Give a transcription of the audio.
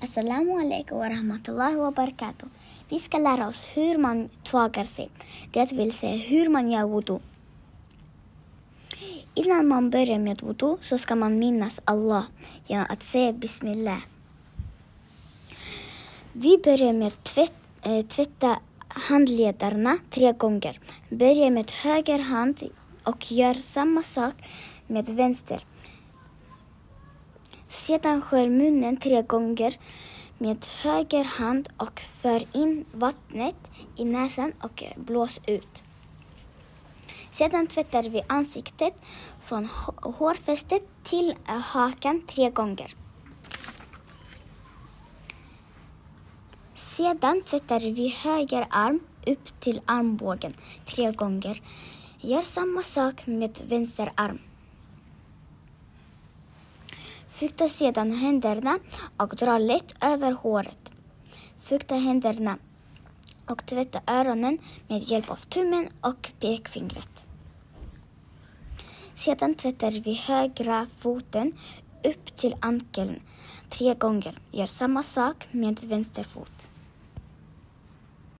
Assalamu alaikum wa rahmatullahi wa barakatuh. Vi ska lära oss hur man tvagar sig, det vill säga hur man gör wudu. Innan man börjar med wudu så ska man minnas Allah genom att säga Bismillah. Vi börjar med att eh, tvätta handledarna tre gånger. Börja med höger hand och gör samma sak med vänster. Sedan skölj munnen tre gånger med höger hand och för in vattnet i näsan och blås ut. Sedan tvättar vi ansiktet från hårfästet till hakan tre gånger. Sedan tvättar vi höger arm upp till armbågen tre gånger. Gör samma sak med vänster arm. Fukta sedan händerna och dra lätt över håret. Fukta händerna och tvätta öronen med hjälp av tummen och pekfingret. Sedan tvättar vi högra foten upp till ankeln tre gånger. Gör samma sak med vänster fot.